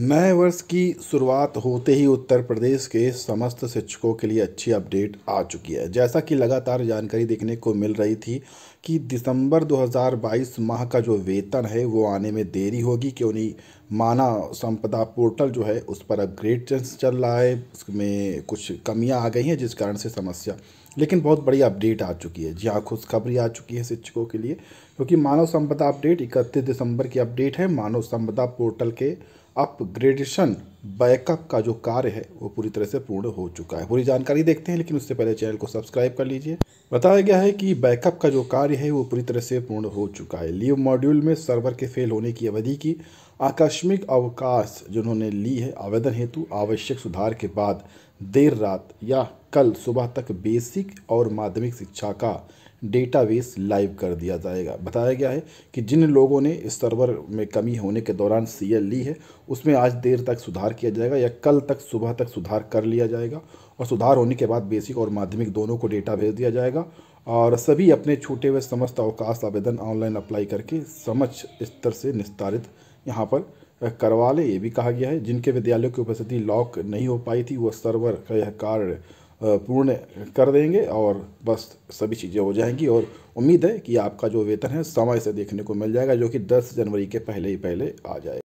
नए वर्ष की शुरुआत होते ही उत्तर प्रदेश के समस्त शिक्षकों के लिए अच्छी अपडेट आ चुकी है जैसा कि लगातार जानकारी देखने को मिल रही थी कि दिसंबर 2022 माह का जो वेतन है वो आने में देरी होगी क्यों नहीं माना संपदा पोर्टल जो है उस पर अपग्रेड चल रहा है उसमें कुछ कमियां आ गई हैं जिस कारण से समस्या लेकिन बहुत बड़ी अपडेट आ चुकी है जी हाँ खुशखबरी आ चुकी है शिक्षकों के लिए क्योंकि मानव संपदा अपडेट इकतीस दिसंबर की अपडेट है मानव संपदा पोर्टल के अपग्रेडेशन बैकअप का जो कार्य है वो पूरी तरह से पूर्ण हो चुका है पूरी जानकारी देखते हैं लेकिन उससे पहले चैनल को सब्सक्राइब कर लीजिए बताया गया है कि बैकअप का जो कार्य है वो पूरी तरह से पूर्ण हो चुका है लीव मॉड्यूल में सर्वर के फेल होने की अवधि की आकस्मिक अवकाश जिन्होंने ली है आवेदन हेतु आवश्यक सुधार के बाद देर रात या कल सुबह तक बेसिक और माध्यमिक शिक्षा का डेटाबेस लाइव कर दिया जाएगा बताया गया है कि जिन लोगों ने इस सर्वर में कमी होने के दौरान सीएल ली है उसमें आज देर तक सुधार किया जाएगा या कल तक सुबह तक सुधार कर लिया जाएगा और सुधार होने के बाद बेसिक और माध्यमिक दोनों को डेटा भेज दिया जाएगा और सभी अपने छूटे हुए समस्त अवकाश आवेदन ऑनलाइन अप्लाई करके समझ स्तर से निस्तारित यहाँ पर करवा ले ये भी कहा गया है जिनके विद्यालयों की उपस्थिति लॉक नहीं हो पाई थी वह सर्वर का यह कार्य पूर्ण कर देंगे और बस सभी चीज़ें हो जाएंगी और उम्मीद है कि आपका जो वेतन है समय से देखने को मिल जाएगा जो कि दस जनवरी के पहले ही पहले आ जाएगा